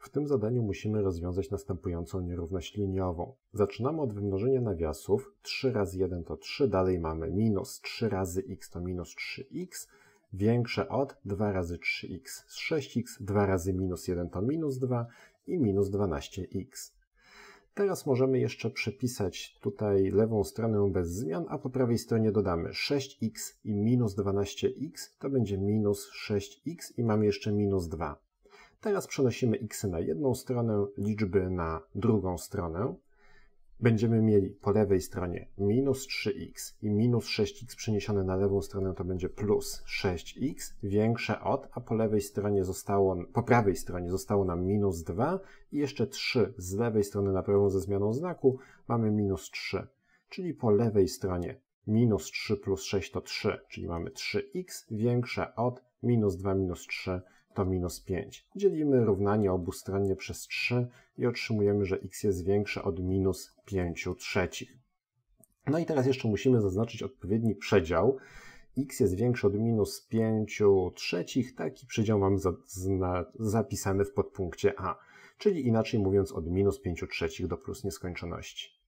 W tym zadaniu musimy rozwiązać następującą nierówność liniową. Zaczynamy od wymnożenia nawiasów. 3 razy 1 to 3, dalej mamy minus 3 razy x to minus 3x, większe od 2 razy 3x z 6x, 2 razy minus 1 to minus 2 i minus 12x. Teraz możemy jeszcze przepisać tutaj lewą stronę bez zmian, a po prawej stronie dodamy 6x i minus 12x, to będzie minus 6x i mamy jeszcze minus 2. Teraz przenosimy x na jedną stronę, liczby na drugą stronę. Będziemy mieli po lewej stronie minus 3x i minus 6x przeniesione na lewą stronę to będzie plus 6x większe od, a po lewej stronie zostało, po prawej stronie zostało nam minus 2 i jeszcze 3 z lewej strony na prawą ze zmianą znaku mamy minus 3, czyli po lewej stronie minus 3 plus 6 to 3, czyli mamy 3x większe od minus 2 minus 3 to minus 5. Dzielimy równanie obustronnie przez 3 i otrzymujemy, że x jest większe od minus 5 trzecich. No i teraz jeszcze musimy zaznaczyć odpowiedni przedział. x jest większy od minus 5 trzecich. Taki przedział mamy za, zna, zapisany w podpunkcie a, czyli inaczej mówiąc od minus 5 trzecich do plus nieskończoności.